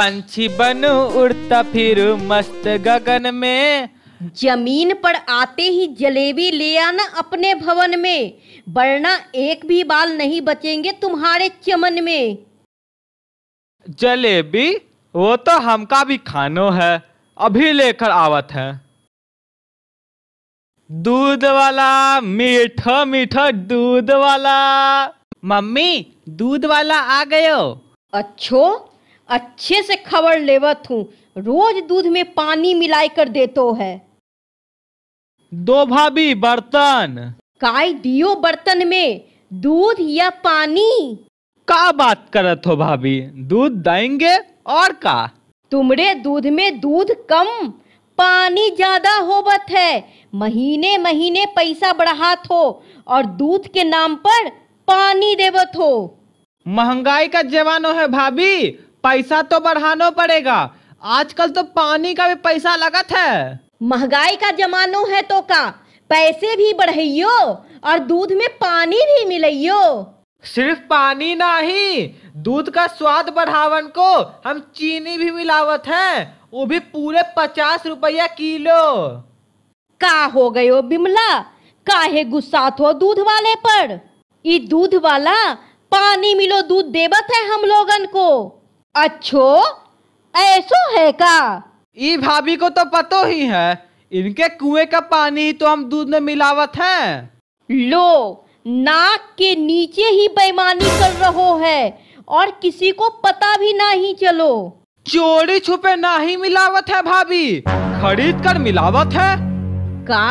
पंछी बन उड़ता फिर मस्त गगन में जमीन पर आते ही जलेबी ले आना अपने भवन में वरना एक भी बाल नहीं बचेंगे तुम्हारे चमन में जलेबी वो तो हमका भी खानो है अभी लेकर आवत है दूध वाला मीठा मीठा दूध वाला मम्मी दूध वाला आ गयो अच्छो अच्छे से खबर लेवत हूँ रोज दूध में पानी मिला कर देतो है दो भाभी बर्तन काय दियो बर्तन में दूध या पानी का बात करत हो भाभी दूध देंगे और का तुमरे दूध में दूध कम पानी ज्यादा होबत है महीने महीने पैसा बढ़ात हो और दूध के नाम पर पानी देवत हो महंगाई का जवानो है भाभी पैसा तो बढ़ाना पड़ेगा आजकल तो पानी का भी पैसा लगत है महंगाई का जमानो है तो का पैसे भी बढ़ाइयो और दूध में पानी भी मिलाइयो सिर्फ पानी ना ही दूध का स्वाद बढ़ावन को हम चीनी भी मिलावत है वो भी पूरे पचास रुपया किलो का हो गयो बिमला काहे गुस्सा थो दूध वाले पर ई दूध वाला पानी मिलो दूध देवत है हम लोगन को अच्छो ऐसो है का भाभी को तो पतो ही है इनके कुएं का पानी तो हम दूध में मिलावत हैं लो नाक के नीचे ही बेईमानी कर रहो है और किसी को पता भी ना ही चलो चोरी छुपे ना ही मिलावत है भाभी खरीद कर मिलावत है का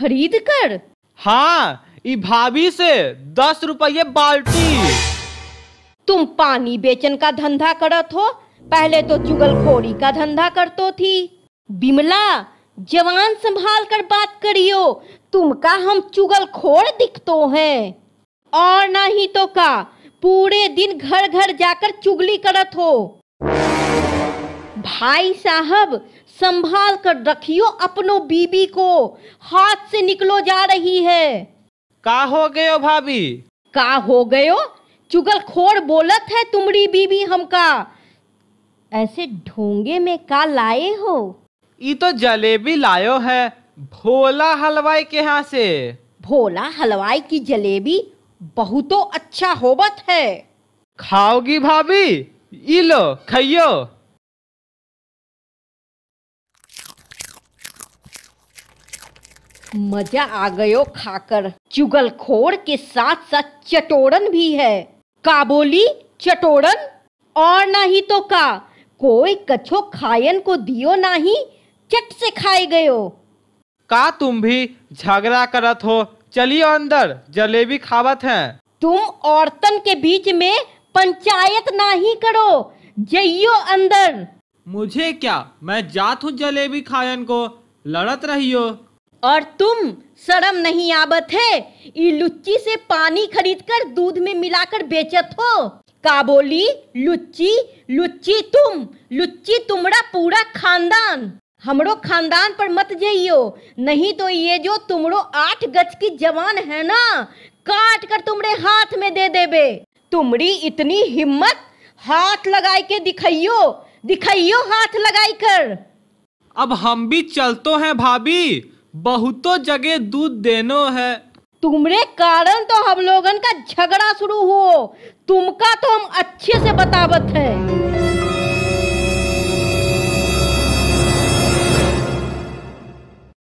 खरीद कर हाँ ई भाभी से दस रुपये बाल्टी तुम पानी बेचन का धंधा करत हो पहले तो चुगलखोरी का धंधा करतो थी बिमला जवान संभाल कर बात करियो तुमका हम चुगलखोर दिखतो हैं और ना ही तो का पूरे दिन घर घर जाकर चुगली करत हो भाई साहब संभाल कर रखियो अपनो बीबी को हाथ से निकलो जा रही है का हो गयो भाभी का हो गयो चुगलखोर बोलत है तुमरी बीबी हमका ऐसे ढोंगे में का लाए हो ई तो जलेबी लायो है भोला हलवाई के यहाँ से भोला हलवाई की जलेबी बहुतो अच्छा होबत है खाओगी भाभी ई लो खाइयो मजा आ गयो खाकर चुगलखोर के साथ साथ चटोरन भी है काबोली चटोड़न और ही तो का कोई कछो खायन को दियो ही चट से खाए गयो का तुम भी झगड़ा करत हो चलियो अंदर जलेबी खावत हैं तुम औरतन के बीच में पंचायत ही करो जइयो अंदर मुझे क्या मैं जात हूँ जलेबी खायन को लड़त रहियो और तुम शर्म नहीं आबत है लुच्ची से पानी खरीदकर दूध में मिलाकर बेचत हो का बोली लुच्ची लुच्ची तुम लुच्ची तुमरा पूरा खानदान हमरो खानदान पर मत जाइयो नहीं तो ये जो तुमरो आठ गज की जवान है ना काट कर तुमरे हाथ में दे देबे तुमरी इतनी हिम्मत हाथ लगाई के दिखाइयो दिखाइयो हाथ लगाई कर अब हम भी चलते हैं भाभी बहुतो जगह दूध देनो है तुमरे कारण तो हम लोगन का झगड़ा शुरू हुआ तुमका तो हम अच्छे से बतावत है